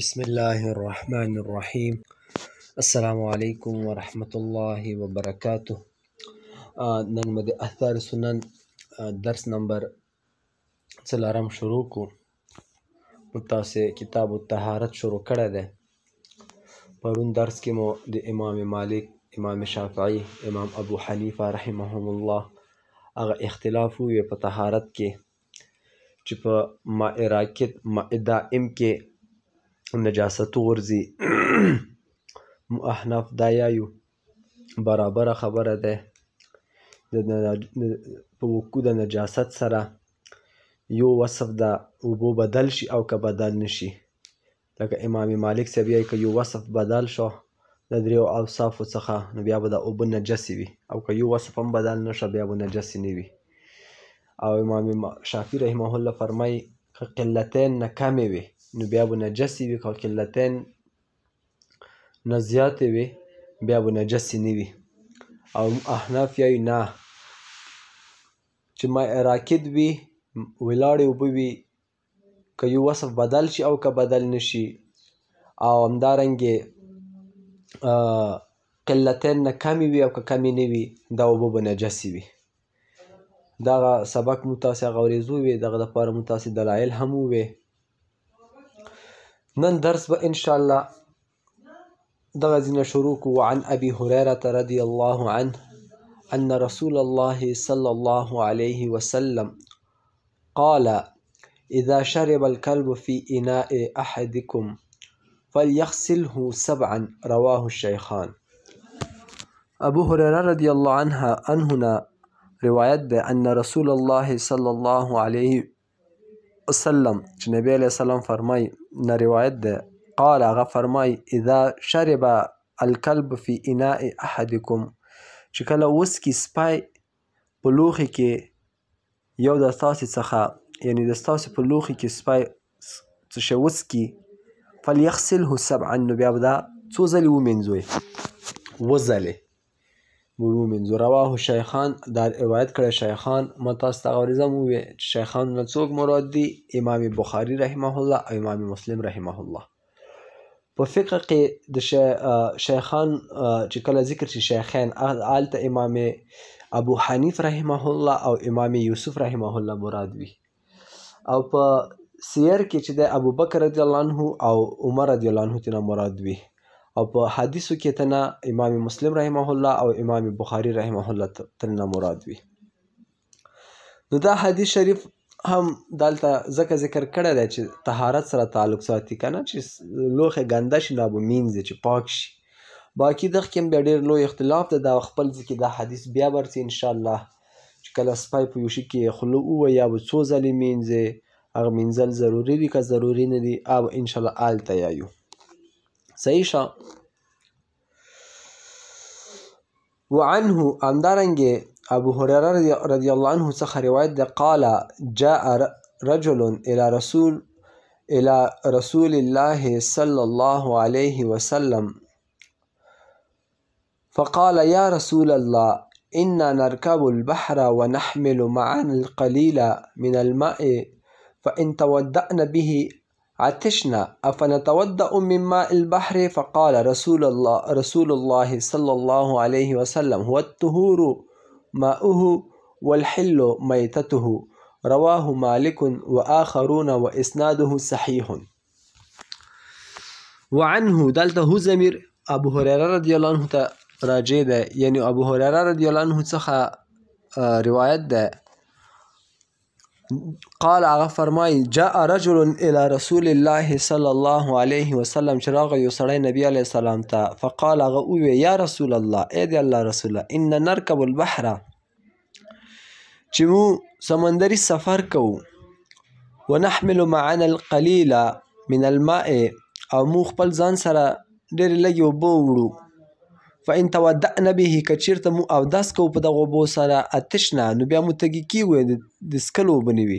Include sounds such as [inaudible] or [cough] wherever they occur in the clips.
بسم الله الرحمن الرحیم السلام علیکم ورحمت الله وبرکاته نن مې د اثار سنن درس نمبر څلورم شروع کو متاسه کتاب الطهارت شروع کړه ده پرون درس کې مو د امام مالک امام شافعی امام ابو حنیفه رحمهم الله هغه اختلاف وي په طهارت کې چې په مائراکت مائده ام کې نجاست وغورځي مؤنث دا یا یو برابره خبره ده په وقوع د نجاست سره یو وصف د اوبو بدل شي او که بدل نشي لکه امام مالک صاحب یې که یو وصف بدل شو د دریو اوصافو څخه نو بیا به د اوبه نجسې وي او که یو وصف هم بدل نه شو بیا به نجسې نه وي او امام شافعي رحمه الله فرمایي که قلتین نه کمې وي نو بیا به نجسې وي او قلتین نه زیاتې وي بیا به نجسې نه وي او احناف یایي نه چې ما راکد وي ولاړې اوبه وي که یو وصف بدل شي او که بدل نشي او همدارنګې قلتین نه کمی وي او که کمی نه وي دا اوبه به نجسې وي دغه سبق مو تاسې هغه ورېزو وې دغه دپاره مو تاسې دلایل هم ووې نن درس به ان شاء الله دغه ځینه شروع کو عن ابي هريره رضي الله عنه ان رسول الله صلى الله عليه وسلم قال اذا شرب الكلب في اناء احدكم فليغسله سبعا رواه الشيخان ابو هريره رضي الله عنها عنهنا روایت ده ان رسول الله صلى الله عليه وسلم چې نبی علیه السلام فرمای نه روایت ده قال هغه فرمای اذا شرب الكلب في اناء احدكم چې کله وسکی سپای په لوخي کې یو د تاسو څخه یعنی د تاسو په لوخي کې سپای څه شی وسکی فليغسله سبعا نو بیا به دا څو ځلې ومینځوئ وځلې ومنځو رواه شیخان دا روایت کړی شیخان ما تاسو ته غوړم وی چې شیخان نه څوک مراد دي امام بخاری رحمه الله او امام مسلم رحمه الله په فقه کې د شیخان چې کله ذکر شي شیخان آلته امام ابو حنیف رحمه الله او امام یوسف رحمه الله مراد وي او په سیر کې چې د ابو بکر رضی الله عنه او عمر رضی الله عنه ته مراد وي او په حدیثو کې تنه امام مسلم رحمه الله او امام بخاری رحمه الله تنه مراد وي نو دا حدیث شریف هم دلته ځکه ذکر کړی دی چې طهارت سره تعلق ساتي کنه چې لوښی ګنده شي نه به مینځي چې پاک شي باقي دغه کې بیا ډېر لوی اختلاف ده دا خپل ځکه دا حدیث بیا برسي انشاءالله چې کله سپی په یو شي کې خوله ووه یا به څو ځلې مینځي هغه مینځل ضروري دي که ضروري نه دي او انشاءالله هلته یایو صحیح عنه همدارنګه ابو هريره رضی الله عنه څخه روایت ده قال جاء رجل الى رسول الى رسول الله صلى الله عليه وسلم فقال يا رسول الله إنا نركب البحر ونحمل معنا القليل من الماء فإن تودأنا به عطشنا أفنتوضأ من ماء البحر فقال رسول الله رسول الله صلى الله عليه وسلم هو الطهور ماؤه والحل ميتته رواه مالك وآخرون وإسناده صحيح وعنه دلته هو زمير أبو هريرة رضي الله عنه راجع يعني أبو هريرة رضي الله عنه څخه آه، روایت ده قال هغه فرمای جاء رجل الى رسول الله صلى الله عليه وسلم چراغ یو سړی نبی علیه السلام ته فقال هغه وی یا رسول الله اے دی الله رسول ان نركب البحر چې مو سمندري سفر کوو ونحمل معنا القليل من الماء او مو خپل ځان سره ډېر لږ اوبه وړو فان تودعنا به کچیرته مو او داس کو په دغه بو سره آتش نه نو بیا مو تګی کیوي د سکلو بنوي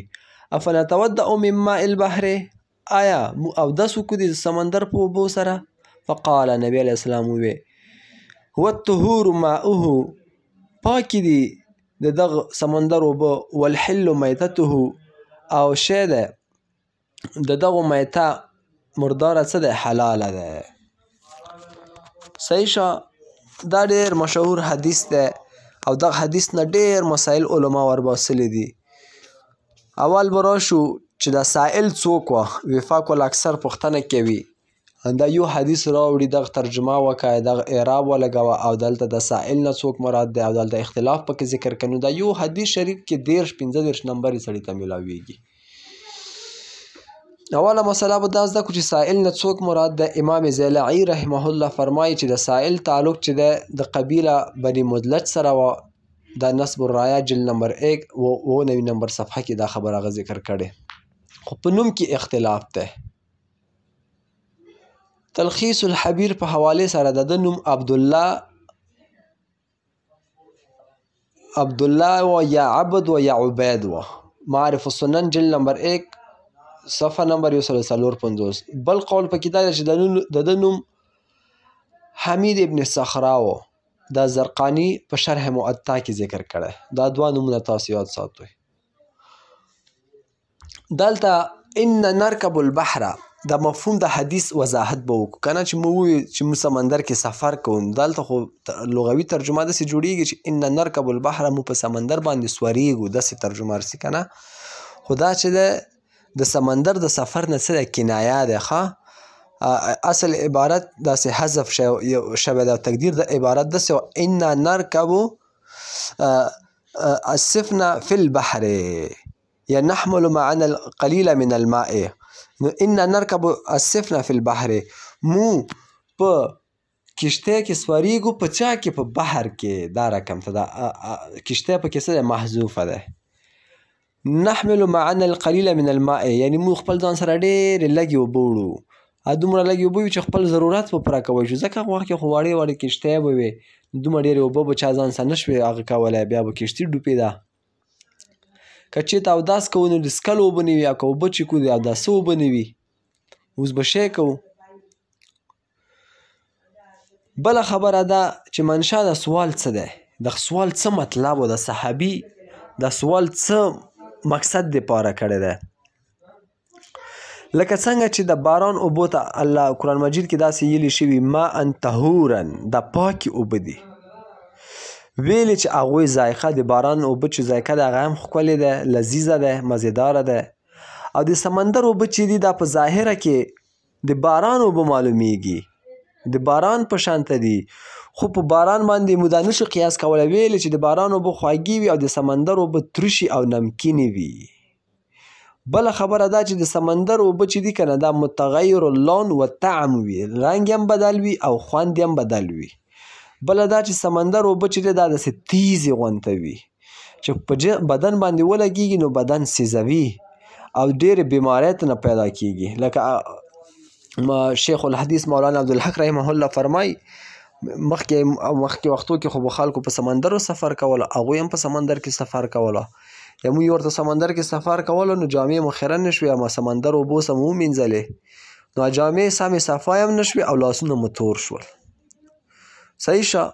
افنا تودع من ماء البحر آیا مو او داس کو د سمندر په بو سره فقال نبی علیہ السلام وی هو الطهور ماؤه پاک دی د دغه سمندر او بو والحل میتته او شیده د دغه میته مردار څه ده حلال ده صحیح دا ډیر مشهور حدیث دی او دغه حدیث نه ډیر مسائل علما ورباسلي دي اول به راشو چې دا سائل څوک و وفاق ول اکثر پوښتنه کوي دا یو حدیث راوړي دغه ترجمه وکړه دغه اعراب ولګوه او دلته د سائل نه څوک مراد دی او دلته اختلاف پکې ذکر کنو دا یو حدیث شریف کې 13 15 نمبر سړی ته ملاویږي اوله مسله به دا زده کړو چې سائل نه څوک مراد د امام زیلعي رحمه الله فرمایي چې د سائل تعلق چې د د قبیله بني مدلج سره و د نسب الرایا جل نمبر 1 و و نوی نمبر صفحه کې دا خبره غو ذکر کړي خو په نوم کې اختلاف ده تلخیص الحبیر په حواله سره د نوم عبد الله عبد الله و یا عبد و یا عبید و معرف السنن جل نمبر 1 صفه نمبر 145 بل قول پکې دا چې د نوم حمید ابن صخراو دا زرقانی په شرح معطا کې ذکر کړی دا دوه نومونه تاسو یاد ساتئ دلته ان نرکب البحر دا مفهوم د حدیث وضاحت به وکړو کنه چې مو چې مو سمندر کې سفر کوو دلته خو لغوي ترجمه د سي جوړیږي چې ان نرکب البحر مو په سمندر باندې سوريګو د سي ترجمه رسي کنه خدا چې د د سمندر د سفر نه څه ده کنایه ده ښه اصل عبارت داسې حذف شوی ده تقدیر د عبارت داسې و انا نرکبو السفن في البحر یا نحمل معنا القلیل من الماء نو انا نرکب السفن في البحر مو په کشته کې سوریږو په چا کې په بحر کې دا رقم ته دا کشته په کې څه محذوفه ده نحمل معنا القليل من الماء یعنی موږ خپل ځان سره ډېرې لږې اوبه وړو دومره لږې اوبه وي چې خپل ضرورت به پوره کوی شو ځکه هغه وخت کې خو واړې واړې کښتۍ به وې دومره ډېرې اوبه به چا ځان سره نه شوې هغه کولی بیا به کښتۍ ډوبېده که چېرته اوداس کوو نو د سکل اوبه نه وي یا که اوبه چې کوو د اوداسه اوبه نه وي اوس به شی کوو بله خبره ده چې منشا د سوال څه دی د سوال څه مطلب او د صحابي د سوال څه مقصد د پاره کړی دی لکه څنګه چې د باران اوبو ته الله قرآن مجید کې داسې ویلي شوي ما ان طهورن د پاکې اوبه دي ویلې چې هغوی ذایقه د باران اوبه چې ذایقه د هغه هم ښکلې ده لذیذه ده مزیداره ده او د سمندر اوبه چې دي دا په ظاهره کې د باران اوبه معلومیږي د باران په شانته دي خو په باران باندې مو دا نشو قیاس کولی ویل چې د باران اوبه خواږې وي او د سمندر اوبه ترشي او نمکینې وي بله خبره دا چې د سمندر اوبه چې دي که نه دا متغیر اللون و طعم وي رنګ هم بدل وي او خوند هم بدل وي بله دا چې سمندر اوبه چې دی دا داسې تیزې غونته وي چې په بدن باندې ولګېږي نو بدن سیزوي او ډېرې بیماری نه پیدا کېږي لکه شیخ الحدیث مولانا عبدالحق رحمه الله فرمایي مخکې مخکې وختو کې خو به خلکو په سمندرو سفر کوله هغوی هم په سمندر کې سفر کوله یا موږ ورته سمندر کې سفر کوله نو جامې مو خیره نه شوې اما سمندر اوبو سم ومینځلې نو جامې سمې صفا هم نه شوې او لاسونه مو تور شول صحیح شه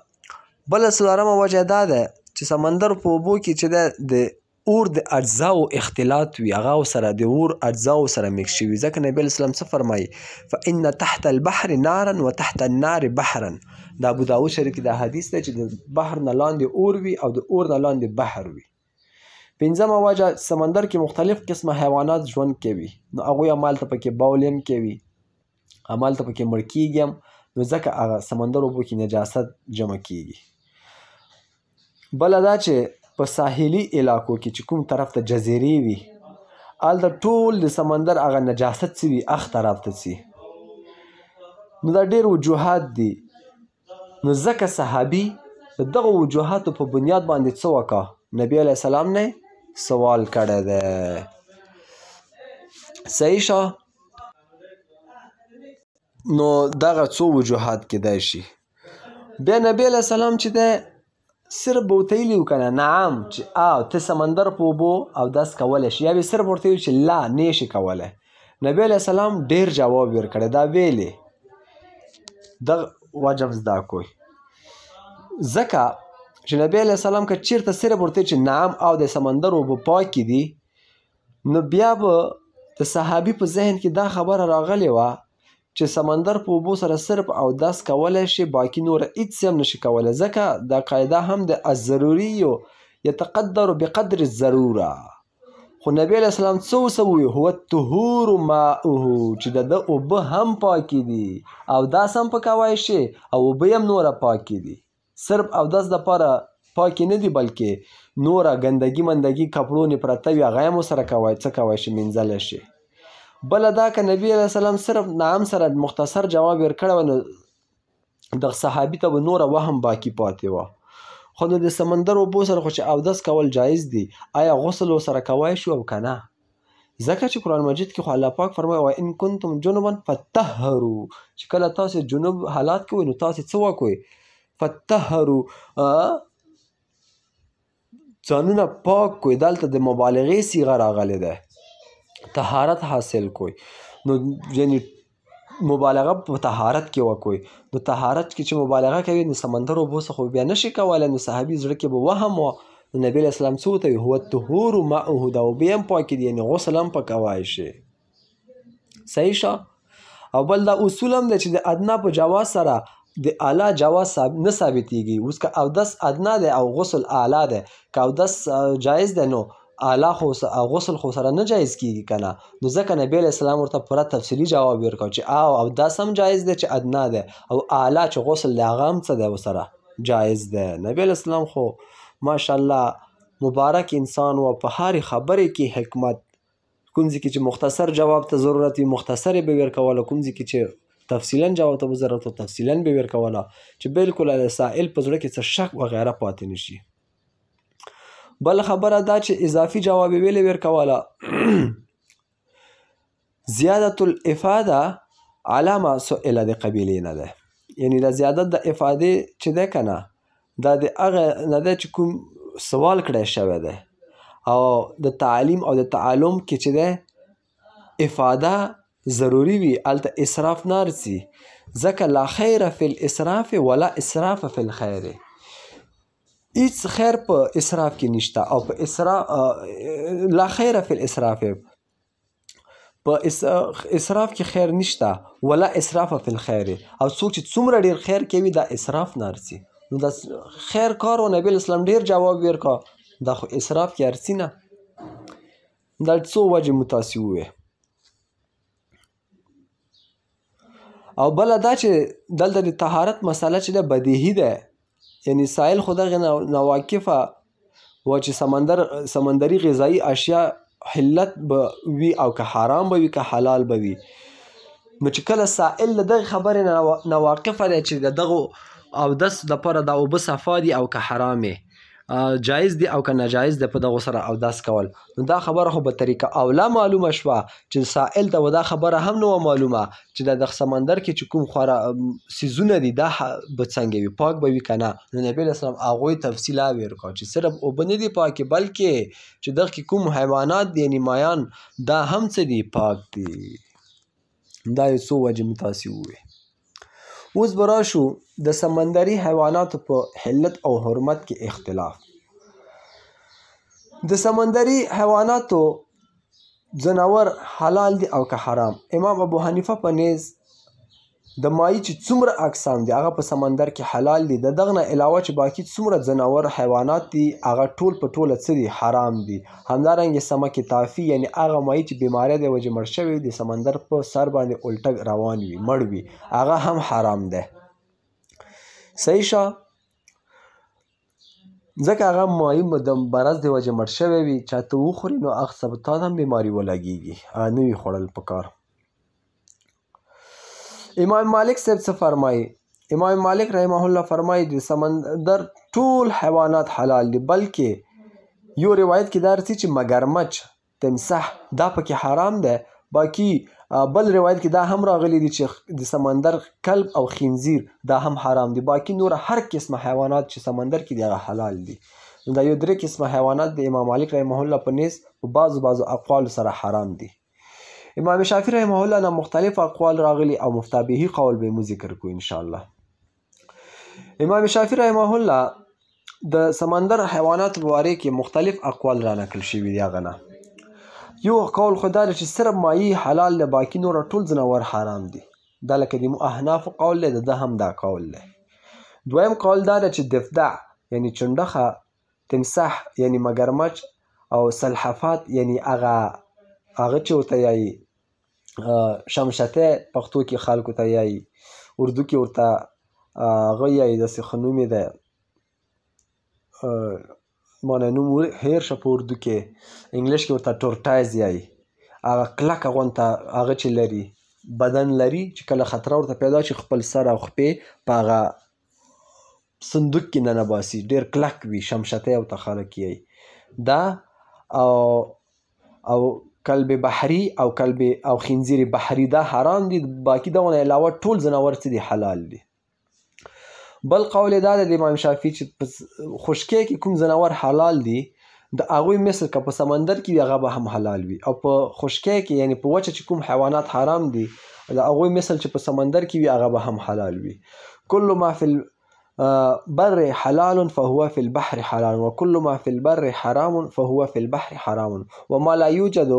بله څلورمه وجه دا ده چې سمندر په اوبو کې چې د اور د اجزاو اختلاط وي هغه سره د اور اجزاو سره میکس شوي ځکه نبی اسلام څه فرمایي فان تحت البحر نارا وتحت النار بحرا دا ابو داوود شریف دا حدیث دی چې د بحر نه لاندې اور وي او د اور نه لاندې بحر وي پنځمه وجه سمندر کې مختلف قسمه حیوانات ژوند کوي نو هغه مال ته پکې باولم کوي عمل ته پکې مړکیږم نو ځکه هغه سمندر وبو کې نجاست جمع کیږي بل دا چې په ساحلي علاقو کې چې کوم طرف ته جزیرې وي هلته ټول د سمندر هغه نجاست څه وي اخ طرف ته ځي نو دا ډېر وجوهات دي نو ځکه صحابي د دغه وجوهاتو په بنیاد باندې څه وکړه نبی علیه السلام نه سوال کړی دی صحیح شه نو دغه څو وجوهات کیدای شي بیا نبی علیه السلام چې دی صرف به ورته ویلي که نه نعم چې او ته سمندر په اوبو اودس کولی شي یا به صرف ورته ویل چې لا نه شي کولی نبی علیه السلام ډیر جواب ورکړی دا ویلې دغه وجب زده کوي ځکه چې نبی علیه السلام که چیرته صرف ورته چې نعم او د سمندر اوبه پاکې دي نو بیا به د صحابي په ذهن کې دا خبره راغلې وه چې سمندر په اوبو سره صرف اودس کولی شي باقي نور هیڅ هم نشي کولی ځکه دا قاعده هم د الضروري یتقدر بقدر الضروره خو نبی علیه السلام څه ورڅه وویل هو طهور ماؤه چې د ده اوبه هم پاکې دي اودس هم پکوای شي او اوبه هم نوره پاکې دي صرف اودس دپاره پاکې نه دي بلکې نوره ګندګي مندګي کپړونې پرته وي هغه هم ورسره کوای څه کوای شي مینځلی شي بل دا که نبی علیه السلام صرف نعم سره مختصر جواب ورکړی و نو د صحابي ته به نوره وهم باقي پاتې وه خو نو د سمندر اوبو سره خو چې اودس کول جایز دي آیا غسل ورسره کوای شو او که نه ځکه چې قرآن مجید کې خو الله پاک فرمایي وان کنتم جنبا فطهرو چې کله تاسو جنوب حالات کې وئ نو تاسو څه وکړئ فطهرو ځانونه پاک کړئ دلته د مبالغې صیغه راغلې ده طهارت حاصل کوی نو یعنی مبالغه په طهارت کې وکوي نو طهارت کې چې مبالغه کوي نو سمندر اوبو څخه بیا نشي کولی نو صحابي زړه کې به وهم و نبی اسلام څه ورته وي هو الطهور ماؤه دا اوبه هم پاکې دي یعنې غسل هم پکوای شي صحیح شه او بل دا اصول هم دی چې د ادنا په جواز سره د اعلی جواز نه ثابتېږي اوس که اودس ادنا دی او غسل اعلی دی که اودس جایز دی نو اعلی خو غسل خو سره نه جایز کیږي کنه نو ځکه نبی علیه السلام ورته پوره تفصیلي جواب ورکړ چې او او دا سم جایز دی چې ادنا دی او اعلی چې غسل دی هغه هم څه دی ورسره جایز دی نبی علیه السلام خو ماشاءالله مبارک انسان و په هرې خبرې کې حکمت کوم ځکه چې مختصر جواب ته ضرورت وي مختصر به ورکول کوم ځکه چې تفصیلا جواب ته ضرورت تفصیلا به ورکول چې بالکل سائل په زړه کې څه شک و غیره پاتې نشي بل خبره دا چې اضافي جواب ویلې ورکواله [clears throat] زیادت الافاده علامه سئله د قبیلې نه ده یعنی دا زیادت د افاده چې ده کنه دا د هغه نه ده چې کوم سوال کړی شوی ده او د تعلیم او د تعلم کې چې ده افاده ضروری وي الته اسراف نارسي ځکه لا خیر فی الاسراف ولا اسراف فی الخیر هیڅ خیر په اسراف کې نشته او په اسراف لا خیر فی الاسراف په اسراف کې خیر نشته ولا اسراف فی الخير او څوک چې څومره ډیر خیر کوي دا اسراف نارسي نو دا خیر کار او نبی اسلام ډیر جواب ورکا دا خو اسراف کې ارسینه دا څو وجه متاسی وې او بل دا چې دلته د طهارت مسله چې د بدیهی ده یعنی ساحل خو دغه نواقفه و چې سمندر سمندري غذایی اشیا حلت به وي او که حرام به وي که حلال به وي نو چې کله سائل دغه خبرې نواقفه ده چې دغه او دس د پره د اوبه صفا دي او که حرامې جایز دی او که ناجایز دی په دغه سره اوداس کول نو دا خبره خو به طریقه اوله معلومه شوه چې سائل ته دا خبره هم نه معلومه چې د سمندر کې چې کوم خوره سیزونه دي دا به څنګه وي پاک به وي کنه نو نبی اسلام هغه تفصیلا ویر کو چې صرف او بنه دي پاکي بلکې چې دغه کوم حیوانات دي یعنی مایان دا هم څه دي پاک دي دا یو څو وجه متاسی وي اوس براشو د سمندري حیواناتو په حلت او حرمت کې اختلاف د سمندري حیواناتو جناور حلال دي او که حرام امام ابو حنیفه په نیز د مایی چې څومره اقسام دي هغه په سمندر کې حلال دي د دغه نه علاوه چې باقي څومره جناور حیوانات دي هغه ټول په ټوله څه دي حرام دي همدارنګه سمکې تافی یعنی هغه مایی چې بیماری دی وجه مړ شوی د سمندر په سر باندې الټه روان وي مړ وي هغه هم حرام دی صحیح شه ځکه هغه مایم د مرض د وجه مړ شوی وي چاته وخوري نو هغه سبتا هم بیماري ولګېږي هغه نه وي خوړل پکار امام مالک صاحب څه فرمایي امام مالک رحمه الله فرمایي د سمندر ټول حیوانات حلال دي بلکې یو روایت کې دا رسي چې مګرمچ تمسح دا پکې حرام ده باقی بل روایت کې دا هم راغلی دی چې د سمندر کلب او خنزیر دا هم حرام دي باقی نور هر قسمه حیوانات چې سمندر کې دي هغه حلال دي دا یو درې قسمه حیوانات د امام مالک رحمه الله په نس په بعضو بعضو اقوال سره حرام دي امام شافعي رحمه الله نه مختلف اقوال راغلي او مفتابهي قول به مو ذکر کو ان شاء الله امام شافعي رحمه الله د سمندر حیوانات په اړه کې مختلف اقوال را نقل شوي دي غنه یو قول خو دا دی چې صرف ماهي حلال ده باقي نور ټول ځناور حرام دي دا لکه د احنافو قول دی د هم دا قول دی دویم قول دا ده چې دفدع یعنی چندخه تمساح یعنی مگرمچ او سلحفات یعنی هغه هغه چې ورته یایي شمشته پښتو کې خلکو ته یایي اردو کې ورته هغه یایي داسې ښه نوم یې دی معنی نوم هیر شه په اردو کې انګلیش کې ورته ټورټایز یایي هغه کلکه غونته هغه چې لري بدن لري چې کله خطره ورته پیدا شي خپل سر او خپې په هغه صندوق کې نه نباسي ډیر کلک وي شمشته او تخالک یي دا او او کلب بحری او کلب او خنزیر بحری دا حرام دي باقي دونه علاوه ټول زناور څه دي حلال دي بل قول دا د امام شافعي چې خشکې کې کوم زناور حلال دي د هغه مثل که په سمندر کې هغه به هم حلال وي او په خشکې کې یعنی په وچه چې کوم حیوانات حرام دي د هغه مثل چې په سمندر کې وي هغه به هم حلال وي کل ما فی بر حلال فهو في البحر حلال وكل ما في البر حرام فهو في البحر حرام وما لا يوجد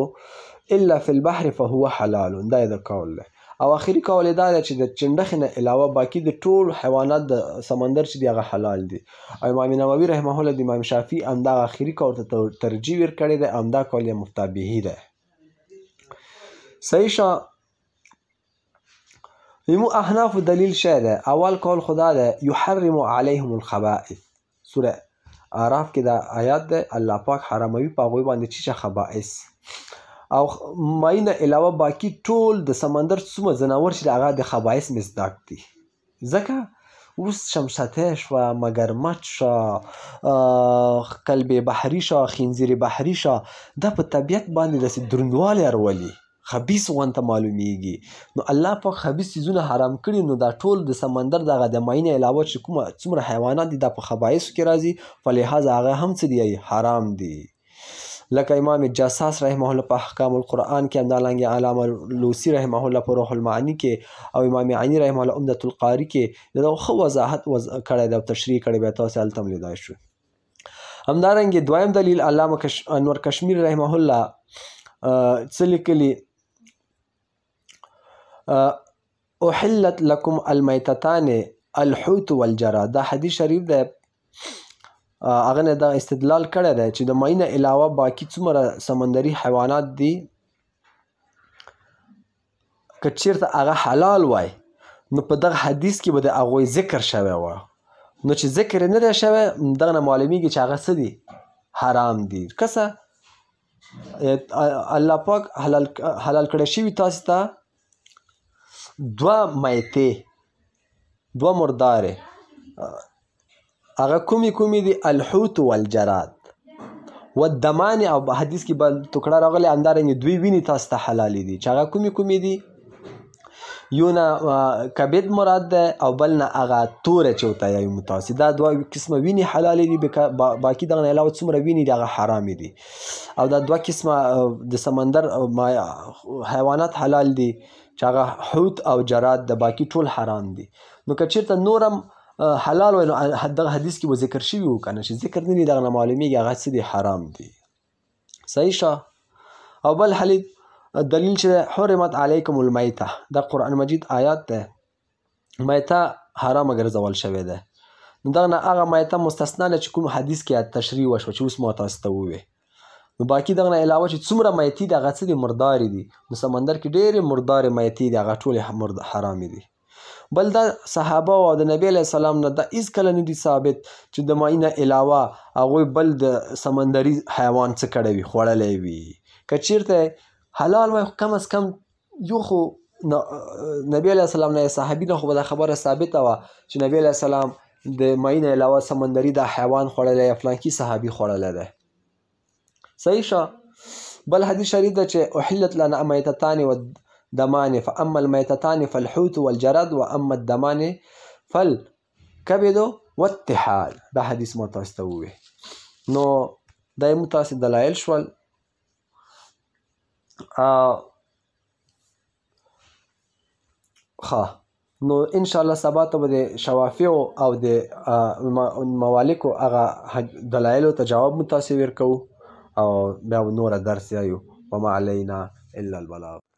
إلا في البحر فهو حلال دا د قول له او اخیری قول دا دی چې د چنډخې نه علاوه باقی د ټول حیوانات د سمندر چې دی هغه حلال دي او امام نووي رحمه الله د امام شافعي همدا اخیری قول ته ترجیح ورکړی دی همدا قول یې مفتابهي دی صحیح شا یمو احناف دلیل شاده اول قول خدا ده یحرم علیهم الخبائث سوره اعراف کې دا آیات ده الله پاک حراموي په پا غوي باندې چې خبائث او مایل نه علاوه باقي ټول د سمندر څومره ځناور چې هغه د خبایس مصداق دي ځکه اوس شمسته شوه مګرمچ شوه قلب بحري شوه خنزیر بحري شوه دا په طبیعت باندې داسې دروندوالی راولي خبيث غونته معلومیږي نو الله په خبيث چیزونه حرام کړي نو دا ټول د سمندر دغه د ماینې علاوه چې کومه څومره حیوانات دي دا په خبایسو کې راځي په لحاظ هغه هم څه دی حرام دي لکه امام جساس رحمه الله په احکام القرآن کې همدارنګه علامه لوسی رحمه الله په روح المعانی کې او امام عینی رحمه الله عمدۃ القاری کې دا خو وضاحت وز... کړی دی او تشریح کړی به تاسو هلته لیدای شئ همدارنګه دویم دلیل علامه کش... انور کشمیر رحمه الله څه لیکلي احلت لكم المیتتان الحوت والجرا دا حدیث شریف دی هغه نه دا استدلال کړی دی چې د ماینه علاوه باقی څومره سمندري حیوانات دي که چیرته هغه حلال وای نو په دغه حدیث کې به د هغوی ذکر شوی و نو چې ذکر نه دی شوی دغه نه معلومیږي چې هغه څه دي حرام دي کسه الله پاک حلال حلال کړی شوي تاسو ته دوه میتې دوه مردارې هغه کومې کومې دي الحوت والجراد والدمان او په حدیث کې بل ټوکړه راغلی همدارنګې دوی وینې تاسو ته حلالې دي چې هغه کومې کومې دي یو نه کبد مراد ده او بل نه هغه توره چې ورته یایو متاسي دا دوه قسمه وینې حلالې دي باقي دغه نه علاوه څومره وینې دي هغه حرامې دي او دا دوه قسمه د سمندر حیوانات حلال دي چې هغه حوت او جراد د باقي ټول حرام دي نو که چېرته نورم حلال وای نو دغه حدیث کې به ذکر شوي وو که نه چې ذکر نه وي دغه نه معلومېږي هغه څه دي حرام دي صحیح شه او بل حلید دلیل چې دی حرمت علیکم المیته دا قرآن مجید آیات دی میته حرامه ګرځول شوې ده نو دغه نه هغه مایته مستثنا ده چې کوم حدیث کې تشریح وشوه چې اوس ما تاسو ته ووې نو باقي دغه نه علاوه چې څومره میتې دي هغه څه دي مردارې دي نو سمندر کې ډېرې مردارې میتې دي هغه ټولې حرامې دي بل دا صحابه او د نبی علی سلام نه دا هیڅ کله نه دي ثابت چې د ماینه علاوه هغه بل د سمندري حیوان څخه کړی وي خوړلې وي کچیرته حلال وای کم از کم یو خو نبی علی سلام نه صحابي نه خو دا خبره ثابته و چې نبی علی سلام د ماینه علاوه سمندري د حیوان خوړلې فلانکی صحابي خوړلې ده صحیح شو بل حدیث شریف ده چې احلت لنا امیتتان دمان فأما الميتتان فالحوت والجرد وأما الدمان فالكبد والتحال دا حدیث مو تاسو ته ووی نو دا یې مو تاسو دلایل شول ا ها نو ان شاء الله سبا ته به شوافی او د موالک هغه دلایل ته جواب متاسو ورکو او بیا نور درس یو وما علينا الا البلاغ